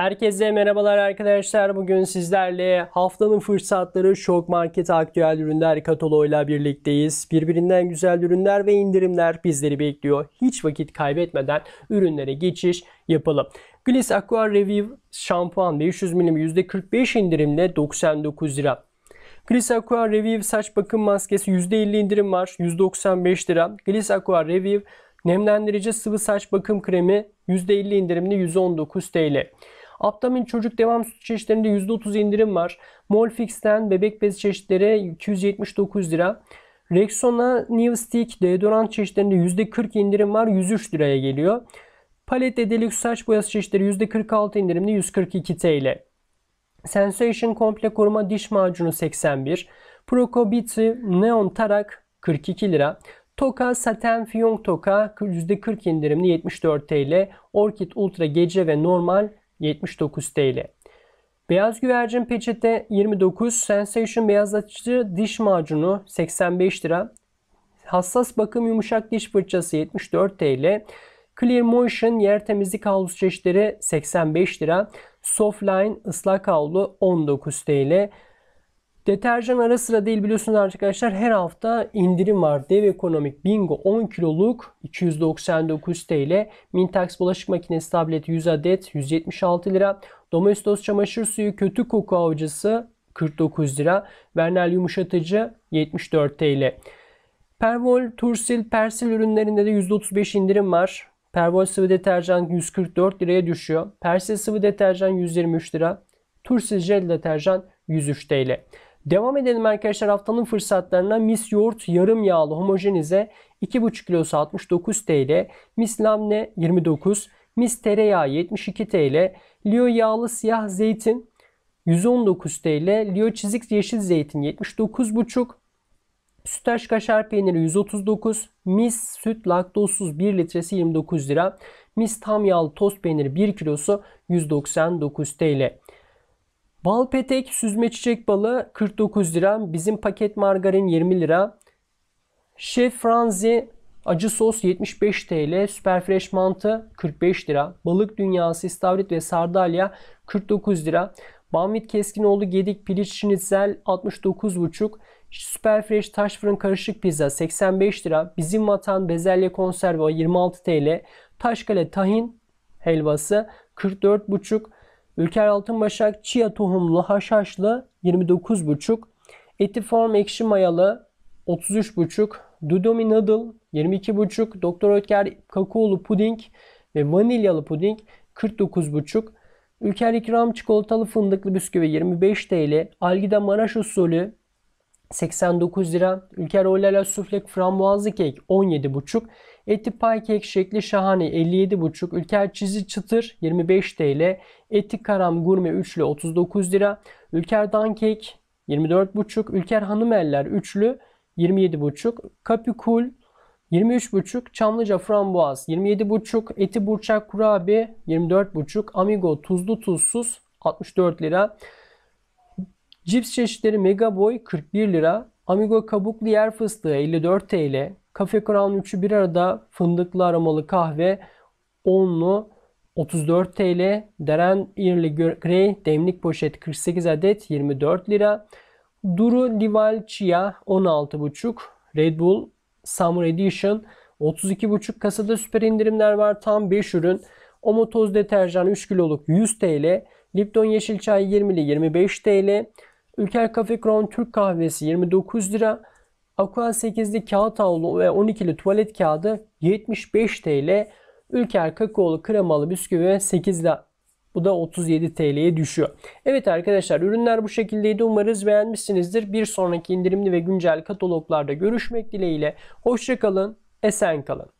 Herkese merhabalar arkadaşlar. Bugün sizlerle haftanın fırsatları Şok Market Aktüel Ürünler kataloğuyla birlikteyiz. Birbirinden güzel ürünler ve indirimler bizleri bekliyor. Hiç vakit kaybetmeden ürünlere geçiş yapalım. Gliss Aqua Revive şampuan 500 ml %45 indirimle 99 lira. Gliss Aqua Revive saç bakım maskesi %50 indirim var 195 lira. Gliss Aqua Revive nemlendirici sıvı saç bakım kremi %50 indirimli 119 TL. Aptamin çocuk devam süt çeşitlerinde %30 indirim var. Molfix'ten bebek bez çeşitleri 279 lira. Rexona New Stick deodorant çeşitlerinde %40 indirim var. 103 liraya geliyor. Palette Deluxe saç boyası çeşitleri %46 indirimli 142 TL. Sensation komple koruma diş macunu 81. Proco Beauty Neon Tarak 42 lira. Toka Saten Fiyonk Toka %40 indirimli 74 TL. Orchid Ultra Gece ve Normal 79 TL. Beyaz güvercin peçete 29, Sensation beyazlatıcı diş macunu 85 lira. Hassas bakım yumuşak diş fırçası 74 TL. Clear Motion yer temizlik havlusu çeşitleri 85 lira. Softline ıslak havlu 19 TL. Deterjan ara sıra değil biliyorsunuz arkadaşlar her hafta indirim var. Dev Ekonomik Bingo 10 kiloluk 299 TL. Mintax bulaşık makinesi tablet 100 adet 176 lira. Domestos çamaşır suyu kötü koku avcısı 49 lira. Vernel yumuşatıcı 74 TL. Pervol, Tursil, Persil ürünlerinde de %35 indirim var. Pervol sıvı deterjan 144 liraya düşüyor. Persil sıvı deterjan 123 lira. Tursil jel deterjan 103 TL. Devam edelim arkadaşlar haftanın fırsatlarına mis yoğurt yarım yağlı homojenize 2,5 kilosu 69 TL, mis lamne 29, mis tereyağı 72 TL, liyo yağlı siyah zeytin 119 TL, liyo çizik yeşil zeytin 79,5 Sütaş kaşar peyniri 139, mis süt laktozsuz 1 litresi 29 lira, mis tam yağlı tost peyniri 1 kilosu 199 TL. Bal petek süzme çiçek balı 49 lira. Bizim paket margarin 20 lira. Chef Franzi acı sos 75 TL. Süper fresh mantı 45 lira. Balık dünyası istavrit ve sardalya 49 lira. Bamit Keskinoğlu Gedik Piliç Şinitzel 69,5 Süper Fresh Taş Fırın Karışık Pizza 85 lira. Bizim Vatan Bezelye Konserve 26 TL. Taşkale Tahin Helvası 44,5 Ülker Altınbaşak Çiya tohumlu haşhaşlı 29,5. Etiform ekşi mayalı 33,5. Dudomi Noodle 22,5. Doktor Ötker kakaolu puding ve vanilyalı puding 49,5. Ülker İkram çikolatalı fındıklı bisküvi 25 TL. Algida Maraş usulü 89 lira. Ülker Olala Suflek Framboazlı kek 17,5. Eti pie cake şekli şahane 57,5. Ülker çizi çıtır 25 TL. Eti karam gurme üçlü 39 lira. Ülker dankek 24,5. Ülker hanım üçlü 27,5. Kapikul 23,5 Çamlıca Frambuaz 27,5 Eti Burçak Kurabi 24,5 Amigo Tuzlu Tuzsuz 64 lira Cips çeşitleri Mega Boy 41 lira Amigo Kabuklu Yer Fıstığı 54 TL Cafe Crown 3'ü bir arada fındıklı aromalı kahve 10'lu 34 TL. Deren Early Grey demlik poşet 48 adet 24 lira. Duru Dival Chia 16,5. Red Bull Summer Edition 32,5 kasada süper indirimler var. Tam 5 ürün. Omo toz deterjan 3 kiloluk 100 TL. Lipton yeşil çay 20'li 25 TL. Ülker Kafe Crown Türk kahvesi 29 lira. Aqua 8'li kağıt havlu ve 12'li tuvalet kağıdı 75 TL. Ülker kakaolu kremalı bisküvi 8 lira. Bu da 37 TL'ye düşüyor. Evet arkadaşlar ürünler bu şekildeydi. Umarız beğenmişsinizdir. Bir sonraki indirimli ve güncel kataloglarda görüşmek dileğiyle. Hoşçakalın, esen kalın.